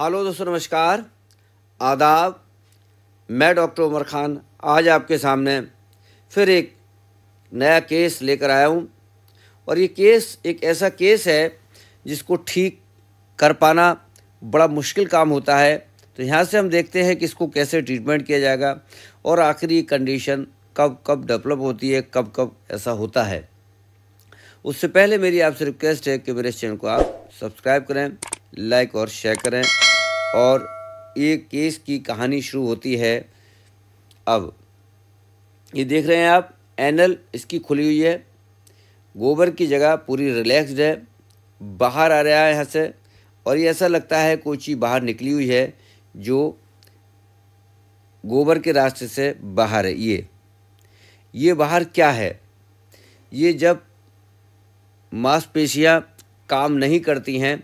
hello दोस्तों नमस्कार आदाब मैं डॉक्टर उमर ख़ान आज आपके सामने फिर एक नया केस लेकर आया हूँ और ये केस एक ऐसा केस है जिसको ठीक कर पाना बड़ा मुश्किल काम होता है तो यहाँ से हम देखते हैं कि इसको कैसे ट्रीटमेंट किया जाएगा और आखिरी कंडीशन कब कब डेवलप होती है कब कब ऐसा होता है उससे पहले मेरी आपसे रिक्वेस्ट है कि मेरे चैनल को आप सब्सक्राइब करें लाइक और शेयर करें और ये केस की कहानी शुरू होती है अब ये देख रहे हैं आप एनल इसकी खुली हुई है गोबर की जगह पूरी रिलैक्सड है बाहर आ रहा है यहाँ से और ये ऐसा लगता है कोई चीज़ बाहर निकली हुई है जो गोबर के रास्ते से बाहर है ये ये बाहर क्या है ये जब मांसपेशियाँ काम नहीं करती हैं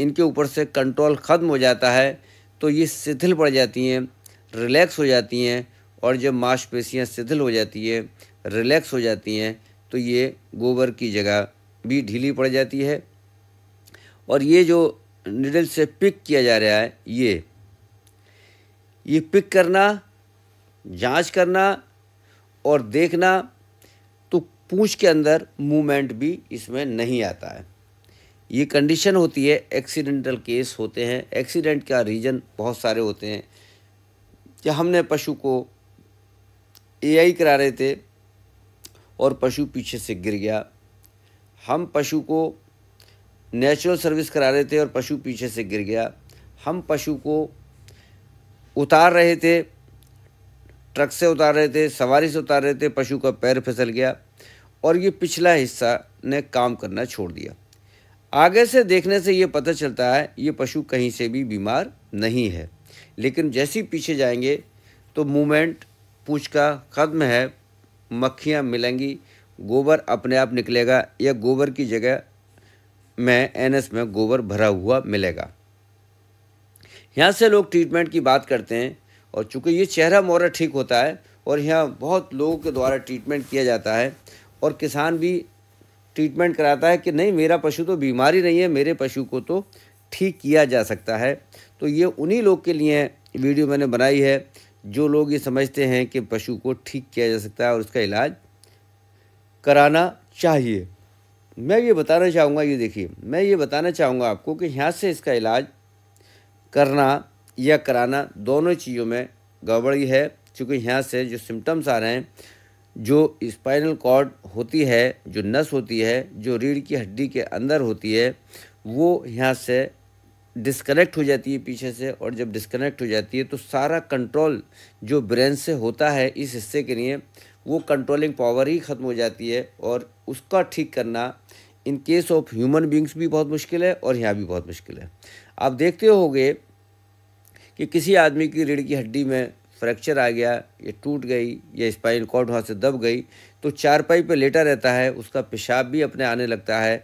इनके ऊपर से कंट्रोल ख़त्म हो जाता है तो ये शिथिल पड़ जाती हैं रिलैक्स हो जाती हैं और जब मांसपेशियाँ शिथिल हो जाती है रिलैक्स हो जाती हैं तो ये गोबर की जगह भी ढीली पड़ जाती है और ये जो निडल से पिक किया जा रहा है ये ये पिक करना जांच करना और देखना तो पूछ के अंदर मूवमेंट भी इसमें नहीं आता है ये कंडीशन होती है एक्सीडेंटल केस होते हैं एक्सीडेंट का रीज़न बहुत सारे होते हैं कि हमने पशु को एआई करा रहे थे और पशु पीछे से गिर गया हम पशु को नेचुरल सर्विस करा रहे थे और पशु पीछे से गिर गया हम पशु को उतार रहे थे ट्रक से उतार रहे थे सवारी से उतार रहे थे पशु का पैर फिसल गया और ये पिछला हिस्सा ने काम करना छोड़ दिया आगे से देखने से ये पता चलता है ये पशु कहीं से भी बीमार नहीं है लेकिन जैसे ही पीछे जाएंगे तो मूवमेंट पूछ का ख़त्म है मक्खियाँ मिलेंगी गोबर अपने आप निकलेगा या गोबर की जगह में एनएस में गोबर भरा हुआ मिलेगा यहाँ से लोग ट्रीटमेंट की बात करते हैं और चूँकि ये चेहरा मोहरा ठीक होता है और यहाँ बहुत लोगों के द्वारा ट्रीटमेंट किया जाता है और किसान भी ट्रीटमेंट कराता है कि नहीं मेरा पशु तो बीमार ही नहीं है मेरे पशु को तो ठीक किया जा सकता है तो ये उन्हीं लोग के लिए वीडियो मैंने बनाई है जो लोग ये समझते हैं कि पशु को ठीक किया जा सकता है और उसका इलाज कराना चाहिए मैं ये बताना चाहूँगा ये देखिए मैं ये बताना चाहूँगा आपको कि यहाँ से इसका इलाज करना या कराना दोनों चीज़ों में गड़बड़ी है क्योंकि यहाँ से जो सिम्टम्स आ रहे हैं जो स्पाइनल कॉर्ड होती है जो नस होती है जो रीढ़ की हड्डी के अंदर होती है वो यहाँ से डिस्कनेक्ट हो जाती है पीछे से और जब डिस्कनेक्ट हो जाती है तो सारा कंट्रोल जो ब्रेन से होता है इस हिस्से के लिए वो कंट्रोलिंग पावर ही ख़त्म हो जाती है और उसका ठीक करना in case of human beings भी बहुत मुश्किल है और यहाँ भी बहुत मुश्किल है आप देखते होंगे कि किसी आदमी की रीढ़ की हड्डी में फ्रैक्चर आ गया या टूट गई या स्पाइन कॉर्ड वहाँ से दब गई तो चारपाई पे लेटा रहता है उसका पेशाब भी अपने आने लगता है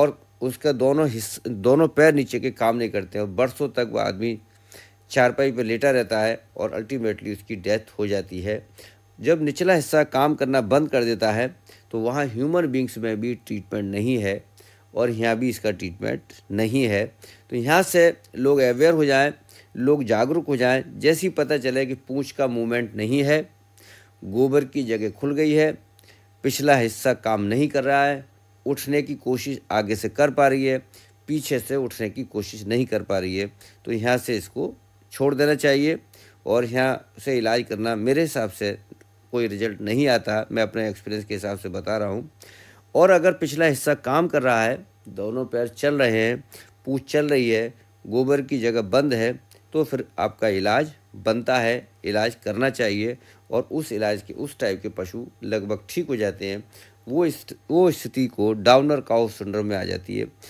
और उसका दोनों हिस्स दोनों पैर नीचे के काम नहीं करते और बरसों तक वह आदमी चारपाई पे लेटा रहता है और अल्टीमेटली उसकी डेथ हो जाती है जब निचला हिस्सा काम करना बंद कर देता है तो वहाँ ह्यूमन बींग्स में भी ट्रीटमेंट नहीं है और यहाँ भी इसका ट्रीटमेंट नहीं है तो यहाँ से लोग अवेयर हो जाएं लोग जागरूक हो जाएं जैसे ही पता चले कि पूंछ का मूवमेंट नहीं है गोबर की जगह खुल गई है पिछला हिस्सा काम नहीं कर रहा है उठने की कोशिश आगे से कर पा रही है पीछे से उठने की कोशिश नहीं कर पा रही है तो यहाँ से इसको छोड़ देना चाहिए और यहाँ से इलाज करना मेरे हिसाब से कोई रिजल्ट नहीं आता मैं अपने एक्सपीरियंस के हिसाब से बता रहा हूँ और अगर पिछला हिस्सा काम कर रहा है दोनों पैर चल रहे हैं पूछ चल रही है गोबर की जगह बंद है तो फिर आपका इलाज बनता है इलाज करना चाहिए और उस इलाज के उस टाइप के पशु लगभग ठीक हो जाते हैं वो इस वो स्थिति को डाउनर काउ सिंड्रोम में आ जाती है